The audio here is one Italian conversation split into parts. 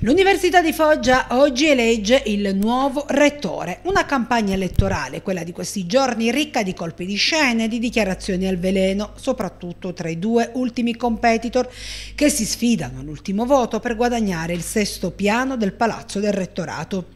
L'Università di Foggia oggi elegge il nuovo rettore. Una campagna elettorale, quella di questi giorni, ricca di colpi di scena e di dichiarazioni al veleno, soprattutto tra i due ultimi competitor che si sfidano all'ultimo voto per guadagnare il sesto piano del Palazzo del Rettorato.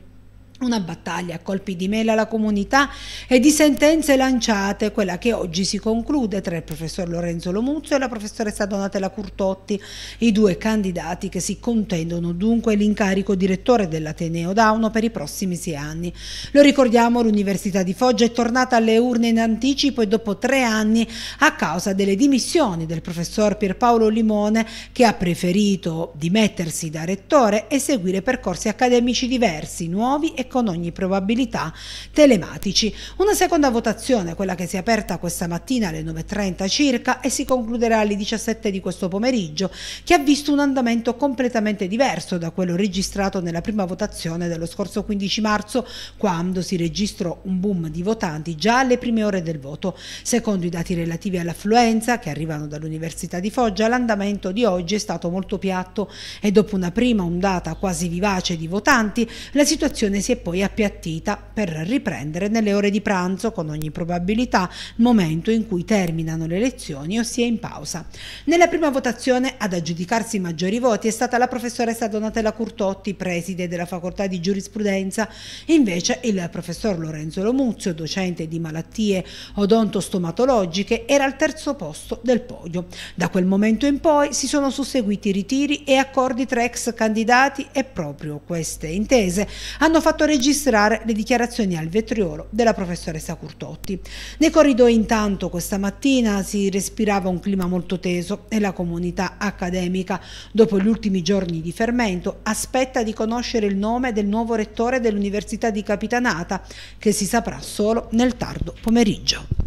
Una battaglia a colpi di mela alla comunità e di sentenze lanciate, quella che oggi si conclude tra il professor Lorenzo Lomuzzo e la professoressa Donatella Curtotti, i due candidati che si contendono dunque l'incarico direttore dell'Ateneo Dauno per i prossimi sei anni. Lo ricordiamo, l'Università di Foggia è tornata alle urne in anticipo e dopo tre anni a causa delle dimissioni del professor Pierpaolo Limone che ha preferito dimettersi da rettore e seguire percorsi accademici diversi, nuovi e con ogni probabilità telematici. Una seconda votazione, quella che si è aperta questa mattina alle 9.30 circa e si concluderà alle 17 di questo pomeriggio, che ha visto un andamento completamente diverso da quello registrato nella prima votazione dello scorso 15 marzo, quando si registrò un boom di votanti già alle prime ore del voto. Secondo i dati relativi all'affluenza, che arrivano dall'Università di Foggia, l'andamento di oggi è stato molto piatto e dopo una prima ondata quasi vivace di votanti, la situazione si è poi appiattita per riprendere nelle ore di pranzo, con ogni probabilità, momento in cui terminano le lezioni ossia in pausa. Nella prima votazione ad aggiudicarsi i maggiori voti è stata la professoressa Donatella Curtotti, preside della facoltà di giurisprudenza, invece il professor Lorenzo Lomuzio, docente di malattie odontostomatologiche, era al terzo posto del podio. Da quel momento in poi si sono susseguiti ritiri e accordi tra ex candidati e proprio queste intese hanno fatto registrare le dichiarazioni al vetriolo della professoressa Curtotti. Nei corridoi intanto questa mattina si respirava un clima molto teso e la comunità accademica, dopo gli ultimi giorni di fermento, aspetta di conoscere il nome del nuovo rettore dell'Università di Capitanata, che si saprà solo nel tardo pomeriggio.